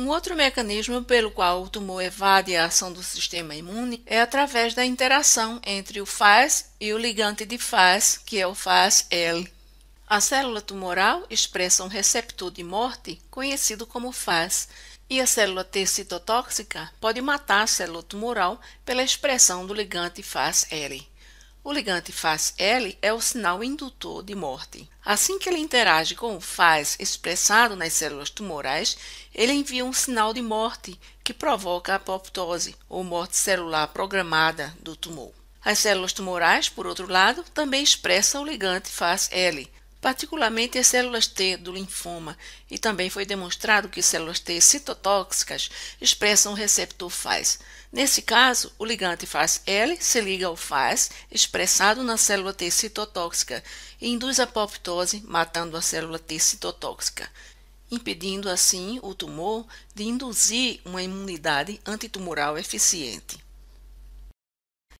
Um outro mecanismo pelo qual o tumor evade a ação do sistema imune é através da interação entre o FAS e o ligante de FAS, que é o FAS-L. A célula tumoral expressa um receptor de morte conhecido como FAS, e a célula T citotóxica pode matar a célula tumoral pela expressão do ligante FAS-L. O ligante faz L é o sinal indutor de morte. Assim que ele interage com o faz expressado nas células tumorais, ele envia um sinal de morte que provoca a apoptose, ou morte celular programada do tumor. As células tumorais, por outro lado, também expressam o ligante faz L, particularmente as células T do linfoma, e também foi demonstrado que células T citotóxicas expressam o receptor Fas. Nesse caso, o ligante fas L se liga ao Fas expressado na célula T citotóxica e induz a apoptose, matando a célula T citotóxica, impedindo assim o tumor de induzir uma imunidade antitumoral eficiente.